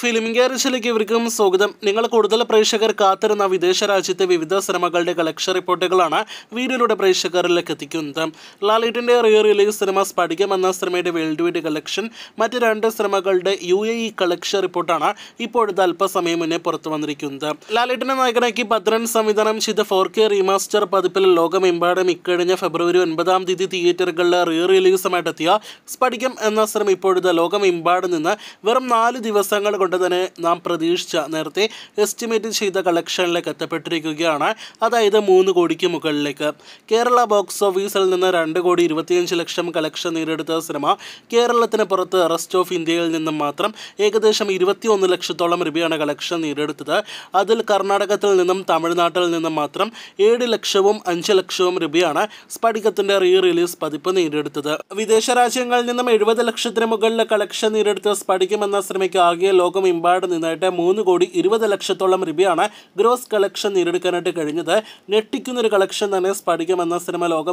film ഗ്യാരേജിലേക്ക് ഇവർക്കും സ്വാഗതം നിങ്ങൾ കൂടുതൽ പ്രേക്ഷകർ കാത്തിരുന്ന വിദേശ രാജ്യത്തെ വിവിധ സിനിമകളുടെ കളക്ഷൻ റിപ്പോർട്ടുകളാണ് വീഡിയോയിലൂടെ പ്രേക്ഷകരിലേക്ക് എത്തിക്കുന്നത് ലാലിറ്റിൻ്റെ റിയർ റിലീസ് സിനിമ സ്പടികം എന്ന സിനിമയുടെ വേൾഡ് വൈഡ് കളക്ഷൻ മറ്റ് രണ്ട് സിനിമകളുടെ യു എ ഇ കളക്ഷൻ റിപ്പോർട്ടാണ് ഇപ്പോഴത്തെ അല്പസമയം മുന്നേ പുറത്തു വന്നിരിക്കുന്നത് ലാലിറ്റിനെ നായകനാക്കി ഭദ്രൻ സംവിധാനം ചെയ്ത ഫോർ കെ റീമാസ്റ്റർ പതിപ്പിൽ ലോകമെമ്പാടും ഇക്കഴിഞ്ഞ ഫെബ്രുവരി ഒൻപതാം തീയതി തിയേറ്ററുകളിൽ റിയർ റിലീസുമായിട്ടെത്തിയ സ്പടികം എന്ന സിനിമ ഇപ്പോഴത്തെ ലോകമെമ്പാടും നിന്ന് വെറും നാല് ദിവസങ്ങൾ കൊണ്ട് തന്നെ നാം പ്രതീക്ഷിച്ച നേരത്തെ എസ്റ്റിമേറ്റ് ചെയ്ത കളക്ഷനിലേക്ക് എത്തപ്പെട്ടിരിക്കുകയാണ് അതായത് മൂന്ന് കോടിക്ക് മുകളിലേക്ക് കേരള ബോക്സ് ഓഫീസിൽ നിന്ന് രണ്ട് കോടി ഇരുപത്തിയഞ്ച് ലക്ഷം കളക്ഷൻ നേടിയെടുത്ത സിനിമ കേരളത്തിന് പുറത്ത് റെസ്റ്റ് ഓഫ് ഇന്ത്യയിൽ നിന്നും മാത്രം ഏകദേശം ഇരുപത്തിയൊന്ന് ലക്ഷത്തോളം രൂപയാണ് കളക്ഷൻ നേടിയെടുത്തത് അതിൽ കർണാടകത്തിൽ നിന്നും തമിഴ്നാട്ടിൽ നിന്നും മാത്രം ഏഴ് ലക്ഷവും അഞ്ച് ലക്ഷവും രൂപയാണ് സ്പടികത്തിന്റെ റീ റിലീസ് പതിപ്പ് നേടിയെടുത്തത് വിദേശ രാജ്യങ്ങളിൽ നിന്നും എഴുപത് ലക്ഷത്തിന് മുകളിൽ കളക്ഷൻ നേടിയെടുത്ത സ്പടികം എന്ന സിനിമയ്ക്ക് ആകെ ലോകം ലോകം നിന്നായിട്ട് മൂന്ന് കോടി ഇരുപത് ലക്ഷത്തോളം രൂപയാണ് ഗ്രോസ് കളക്ഷൻ നേടിയെടുക്കാനായിട്ട് കഴിഞ്ഞത് ഞെട്ടിക്കുന്നൊരു കളക്ഷൻ തന്നെ സ്പടികം എന്ന സിനിമ ലോകം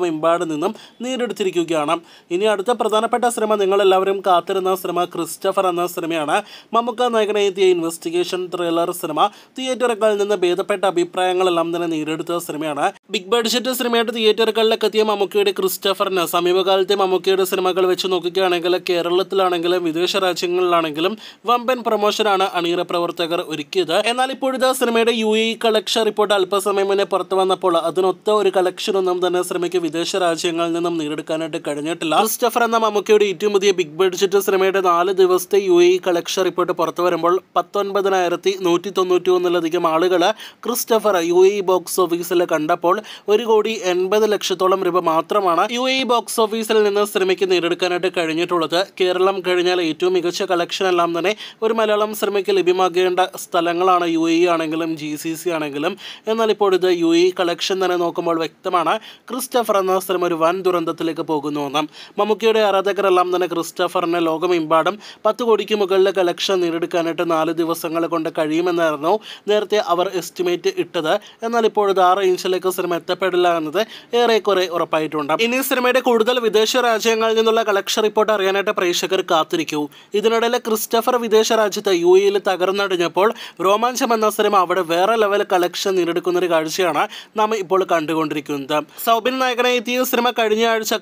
നിന്നും നേരിടുത്തിരിക്കുകയാണ് ഇനി അടുത്ത പ്രധാനപ്പെട്ട സിനിമ നിങ്ങളെല്ലാവരും കാത്തിരുന്ന സിനിമ ക്രിസ്റ്റഫർ എന്ന സിനിമയാണ് മമ്മൂക്ക നായകനെ എത്തിയ ഇൻവെസ്റ്റിഗേഷൻ ത്രില്ലർ സിനിമ തിയേറ്ററുകളിൽ നിന്ന് ഭേദപ്പെട്ട അഭിപ്രായങ്ങളെല്ലാം തന്നെ നേരിടുത്ത സിനിമയാണ് ബിഗ് ബഡ്ജറ്റ് സിനിമയായിട്ട് തിയേറ്ററുകളിലൊക്കെ എത്തിയ മമ്മൂക്കയുടെ ക്രിസ്റ്റഫറിന് സമീപകാലത്തെ മമ്മൂക്കയുടെ സിനിമകൾ വെച്ച് നോക്കുകയാണെങ്കിൽ കേരളത്തിലാണെങ്കിലും വിദേശ രാജ്യങ്ങളിലാണെങ്കിലും വമ്പൻ പ്രൊമോഷൻ പ്രമോഷനാണ് അണിയറ പ്രവർത്തകർ ഒരുക്കിയത് എന്നാൽ ഇപ്പോഴത്തെ സിനിമയുടെ യു എ കളക്ഷൻ റിപ്പോർട്ട് അല്പസമയം മുന്നേ പുറത്തു വന്നപ്പോൾ അതിനൊത്ത ഒരു കളക്ഷനൊന്നും തന്നെ സിനിമയ്ക്ക് വിദേശ രാജ്യങ്ങളിൽ നിന്നും നേടിയെടുക്കാനായിട്ട് കഴിഞ്ഞിട്ടില്ല ക്രിസ്റ്റഫർ എന്ന മമ്മൂക്കയുടെ ഏറ്റവും പുതിയ ബിഗ് ബഡ്ജറ്റ് സിനിമയുടെ നാല് ദിവസത്തെ യു എ കളക്ഷൻ റിപ്പോർട്ട് പുറത്തു വരുമ്പോൾ പത്തൊൻപതിനായിരത്തി നൂറ്റി തൊണ്ണൂറ്റി ഒന്നിലധികം ആളുകൾ ക്രിസ്റ്റഫർ യു എ ബോക്സ് ഓഫീസിൽ കണ്ടപ്പോൾ ഒരു കോടി എൺപത് ലക്ഷത്തോളം രൂപ മാത്രമാണ് യു എ ബോക്സ് ഓഫീസിൽ നിന്ന് സിനിമയ്ക്ക് നേടിയെടുക്കാനായിട്ട് കഴിഞ്ഞിട്ടുള്ളത് കേരളം കഴിഞ്ഞാൽ ഏറ്റവും മികച്ച കളക്ഷൻ എല്ലാം തന്നെ ഒരു മലയാളം വെള്ളം ശ്രമയ്ക്ക് ലഭ്യമാക്കേണ്ട സ്ഥലങ്ങളാണ് യു എ e ആണെങ്കിലും ജി സി സി ആണെങ്കിലും എന്നാൽ ഇപ്പോൾ ഇത് യു എ കളക്ഷൻ e തന്നെ നോക്കുമ്പോൾ വ്യക്തമാണ് ക്രിസ്റ്റഫർ എന്ന സ്ഥലം ഒരു വൻ ദുരന്തത്തിലേക്ക് പോകുന്നുവെന്ന് മമ്മൂക്കിയുടെ ആരാധകരെല്ലാം തന്നെ ക്രിസ്റ്റഫറിന് ലോകമെമ്പാടും പത്ത് കോടിക്ക് മുകളിലെ കളക്ഷൻ നേടിയെടുക്കാനായിട്ട് നാല് ദിവസങ്ങൾ കൊണ്ട് കഴിയുമെന്നായിരുന്നു നേരത്തെ അവർ എസ്റ്റിമേറ്റ് ഇട്ടത് എന്നാൽ ഇപ്പോഴത് ആറ് ഇഞ്ചിലേക്ക് സിനിമ എത്തപ്പെടില്ല എന്നത് ഏറെക്കുറെ ഉറപ്പായിട്ടുണ്ട് ഇനി സിനിമയുടെ കൂടുതൽ വിദേശ രാജ്യങ്ങളിൽ നിന്നുള്ള കളക്ഷൻ റിപ്പോർട്ട് അറിയാനായിട്ട് പ്രേക്ഷകർ കാത്തിരിക്കൂ ഇതിനിടയിൽ ക്രിസ്റ്റഫർ വിദേശ രാജ്യത്ത് കാലത്ത് യു എയിൽ തകർന്നടിഞ്ഞപ്പോൾ രോമാഞ്ചം എന്ന സിനിമ അവിടെ വേറെ ലെവൽ കളക്ഷൻ നേടിയെടുക്കുന്ന ഒരു കാഴ്ചയാണ് നാം ഇപ്പോൾ കണ്ടുകൊണ്ടിരിക്കുന്നത് സൗബിൻ നായകനെ എത്തിയ സിനിമ കഴിഞ്ഞ ആഴ്ച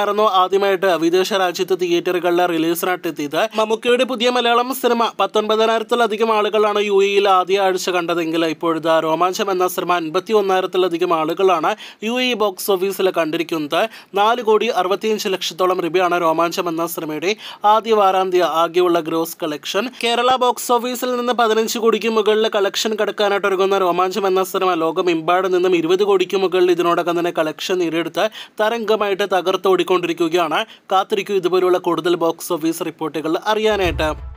ആയിരുന്നു ആദ്യമായിട്ട് വിദേശ രാജ്യത്ത് തിയേറ്ററുകളിലെ റിലീസിനായിട്ട് എത്തിയത് മമ്മൂക്കയുടെ പുതിയ മലയാളം സിനിമ പത്തൊൻപതിനായിരത്തിലധികം ആളുകളാണ് യു എയിൽ ആദ്യ ആഴ്ച കണ്ടതെങ്കിൽ ഇപ്പോഴത്തെ രോമാഞ്ചം എന്ന സിനിമ അൻപത്തി ഒന്നായിരത്തിലധികം ആളുകളാണ് യു എ ബോക്സ് ഓഫീസിൽ കണ്ടിരിക്കുന്നത് നാല് കോടി അറുപത്തിയഞ്ച് ലക്ഷത്തോളം രൂപയാണ് രോമാഞ്ചം എന്ന സിനിമയുടെ ആദ്യ വാരാന്ത്യ ആകെയുള്ള gross collection collection Kerala box ഓഫീസിൽ നിന്ന് പതിനഞ്ച് കോടിക്ക് മുകളിൽ കളക്ഷൻ കടക്കാനായിട്ട് ഒരുങ്ങുന്ന രോമാഞ്ചം എന്ന സിനിമ ലോകമെമ്പാട് നിന്നും ഇരുപത് കോടിക്ക് മുകളിൽ ഇതിനോടകം തന്നെ കളക്ഷൻ നേടിയെടുത്ത് തരംഗമായിട്ട് തകർത്തോടിക്കൊണ്ടിരിക്കുകയാണ് കാത്തിരിക്കും ഇതുപോലുള്ള കൂടുതൽ ബോക്സ് ഓഫീസ് റിപ്പോർട്ടുകൾ അറിയാനായിട്ട്